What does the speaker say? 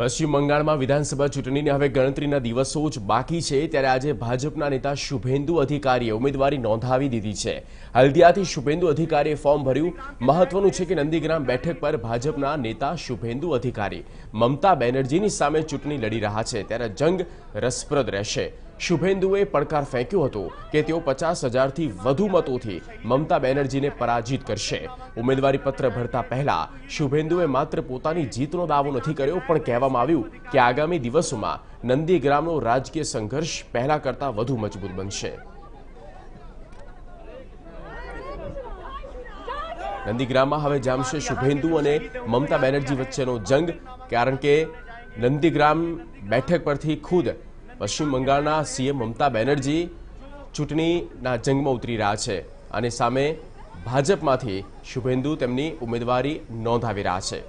પશ્ચિમ બંગાળમાં વિધાનસભા ચૂંટણીની હવે ગણતરીના દિવસો જ બાકી છે ત્યારે આજે ભાજપના નેતા શુભેન્દુ અધિકારીએ ઉમેદવારી નોંધાવી દીધી છે હલ્દિયાથી શુભેન્દુ અધિકારીએ ફોર્મ ભર્યું મહત્વનું છે કે નંદીગ્રામ બેઠક પર ભાજપના નેતા શુભેન્દુ અધિકારી મમતા બેનર્જીની સામે ચૂંટણી લડી રહ્યા છે ત્યારે જંગ રસપ્રદ રહેશે શુભેન્દુએ પડકાર ફેંક્યો હતો કે તેઓ પચાસ હજારથી વધુ મતોથી મમતા બેનર્જીને પરાજિત કરશે ઉમેદવારી પત્ર ભરતા પહેલા શુભેન્દુએ માત્ર પોતાની જીતનો દાવો નથી કર્યો પણ કહેવામાં આવ્યું કે આગામી દિવસોમાં નંદીગ્રામનો રાજકીય સંઘર્ષ પહેલા કરતાં વધુ મજબૂત બનશે નંદીગ્રામમાં હવે જામશે શુભેન્દુ અને મમતા બેનર્જી વચ્ચેનો જંગ કારણ કે નંદીગ્રામ બેઠક પરથી ખુદ પશ્ચિમ બંગાળના સીએમ મમતા બેનર્જી ચૂંટણીના જંગમાં ઉતરી રહ્યા છે અને સામે ભાજપમાંથી શુભેન્દુ તેમની ઉમેદવારી નોંધાવી રહ્યા છે